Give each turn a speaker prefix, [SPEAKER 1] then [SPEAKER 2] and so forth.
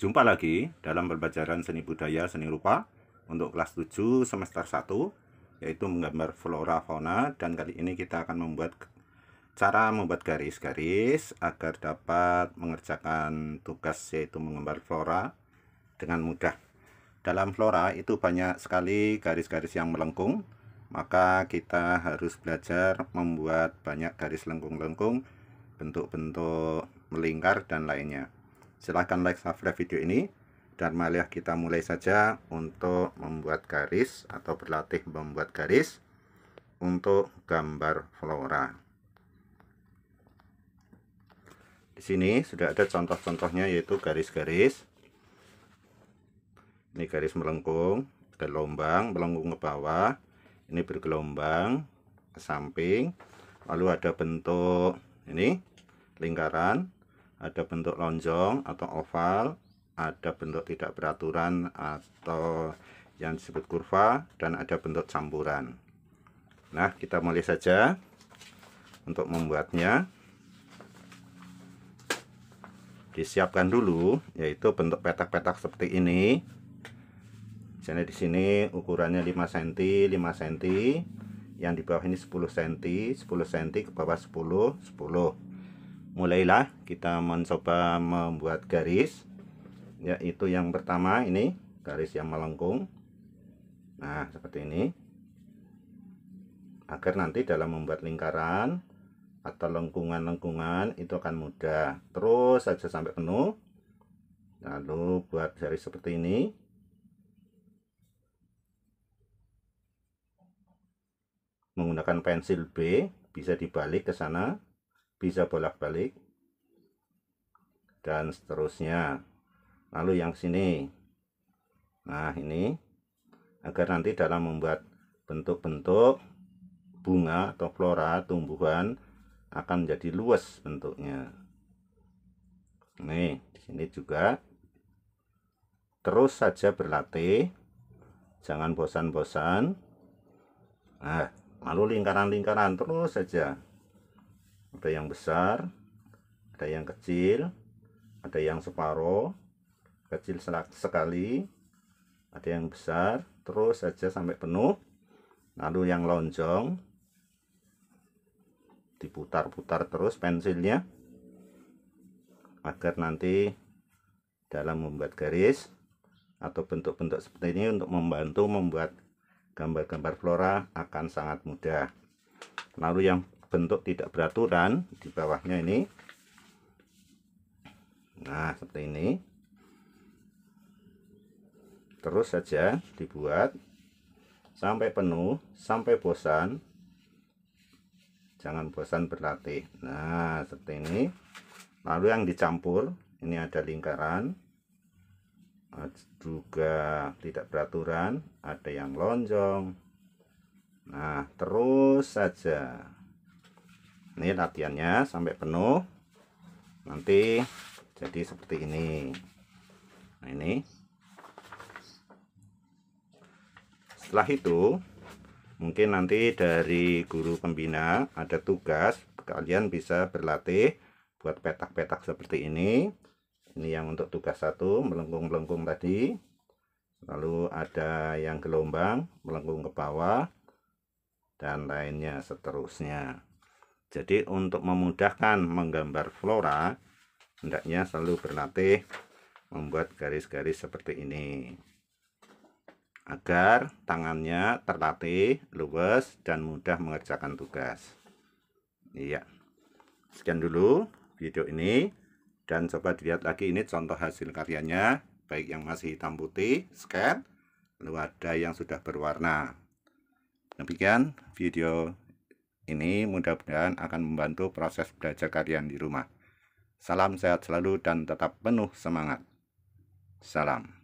[SPEAKER 1] Jumpa lagi dalam pembelajaran seni budaya seni rupa untuk kelas 7 semester 1 yaitu menggambar flora fauna dan kali ini kita akan membuat cara membuat garis-garis agar dapat mengerjakan tugas yaitu menggambar flora dengan mudah. Dalam flora itu banyak sekali garis-garis yang melengkung, maka kita harus belajar membuat banyak garis lengkung-lengkung, bentuk-bentuk melingkar dan lainnya silahkan like, subscribe video ini dan malah kita mulai saja untuk membuat garis atau berlatih membuat garis untuk gambar flora di sini sudah ada contoh-contohnya yaitu garis-garis ini garis melengkung gelombang melengkung ke bawah ini bergelombang ke samping lalu ada bentuk ini lingkaran ada bentuk lonjong atau oval ada bentuk tidak beraturan atau yang disebut kurva dan ada bentuk campuran nah kita mulai saja untuk membuatnya disiapkan dulu yaitu bentuk petak-petak seperti ini Misalnya di sini ukurannya 5 cm 5 cm yang di bawah ini 10 cm 10 cm ke bawah 10 10 mulailah kita mencoba membuat garis yaitu yang pertama ini garis yang melengkung nah seperti ini agar nanti dalam membuat lingkaran atau lengkungan-lengkungan itu akan mudah terus saja sampai penuh lalu buat garis seperti ini menggunakan pensil B bisa dibalik ke sana bisa bolak-balik dan seterusnya lalu yang sini nah ini agar nanti dalam membuat bentuk-bentuk bunga atau flora tumbuhan akan menjadi luas bentuknya nih di sini juga terus saja berlatih jangan bosan-bosan nah lalu lingkaran-lingkaran terus saja ada yang besar ada yang kecil ada yang separuh kecil sekali ada yang besar terus saja sampai penuh lalu yang lonjong diputar-putar terus pensilnya agar nanti dalam membuat garis atau bentuk-bentuk seperti ini untuk membantu membuat gambar-gambar flora akan sangat mudah lalu yang bentuk tidak beraturan di bawahnya ini nah seperti ini terus saja dibuat sampai penuh sampai bosan jangan bosan berlatih nah seperti ini lalu yang dicampur ini ada lingkaran juga tidak beraturan ada yang lonjong nah terus saja ini latihannya sampai penuh nanti jadi seperti ini nah ini setelah itu mungkin nanti dari guru pembina ada tugas kalian bisa berlatih buat petak-petak seperti ini ini yang untuk tugas satu melengkung-melengkung tadi lalu ada yang gelombang melengkung ke bawah dan lainnya seterusnya jadi untuk memudahkan menggambar flora, hendaknya selalu berlatih membuat garis-garis seperti ini. Agar tangannya terlatih, luwes, dan mudah mengerjakan tugas. Iya. Sekian dulu video ini. Dan coba dilihat lagi ini contoh hasil karyanya. Baik yang masih hitam putih, scan. Lalu ada yang sudah berwarna. Demikian video ini mudah-mudahan akan membantu proses belajar kalian di rumah. Salam sehat selalu dan tetap penuh semangat. Salam.